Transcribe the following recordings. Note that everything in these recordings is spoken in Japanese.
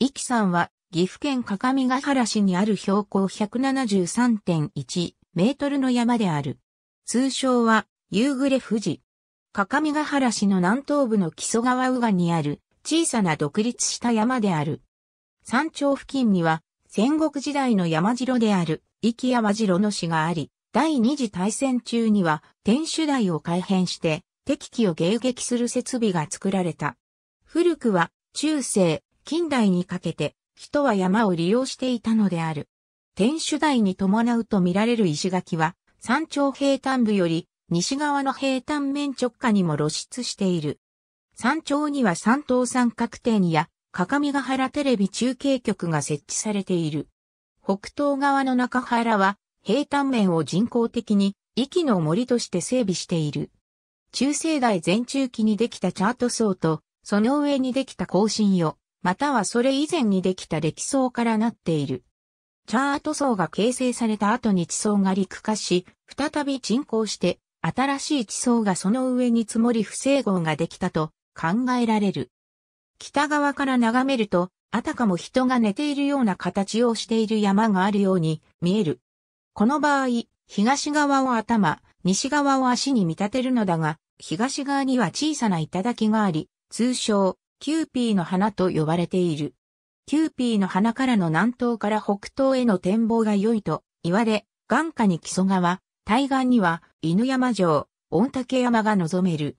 壱岐山は岐阜県各務原市にある標高173.1メートルの山である。通称は夕暮れ富士。各務原市の南東部の木曽川右岸にある小さな独立した山である。山頂付近には戦国時代の山城である壱岐山城の市があり、第二次大戦中には天守台を改変して敵機を迎撃する設備が作られた。古くは中世、近代にかけて人は山を利用していたのである。天守台に伴うと見られる石垣は山頂平坦部より西側の平坦面直下にも露出している。山頂には山東三角点や鏡ヶ原テレビ中継局が設置されている。北東側の中原は平坦面を人工的に息の森として整備している。中世代前中期にできたチャート層と、その上にできた更新よ。またはそれ以前にできた歴層からなっている。チャート層が形成された後に地層が陸化し、再び沈降して、新しい地層がその上に積もり不整合ができたと考えられる。北側から眺めると、あたかも人が寝ているような形をしている山があるように見える。この場合、東側を頭、西側を足に見立てるのだが、東側には小さな頂きがあり、通称、キューピーの花と呼ばれている。キューピーの花からの南東から北東への展望が良いと言われ、眼下に木曽川、対岸には犬山城、御嶽山が望める。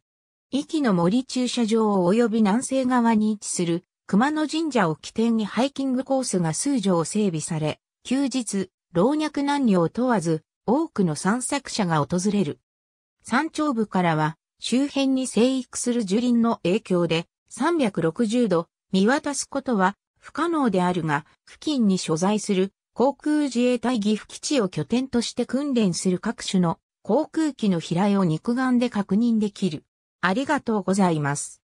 壱の森駐車場及び南西側に位置する熊野神社を起点にハイキングコースが数条整備され、休日、老若男女を問わず、多くの散策者が訪れる。山頂部からは、周辺に生育する樹林の影響で、360度見渡すことは不可能であるが、付近に所在する航空自衛隊岐阜基地を拠点として訓練する各種の航空機の飛来を肉眼で確認できる。ありがとうございます。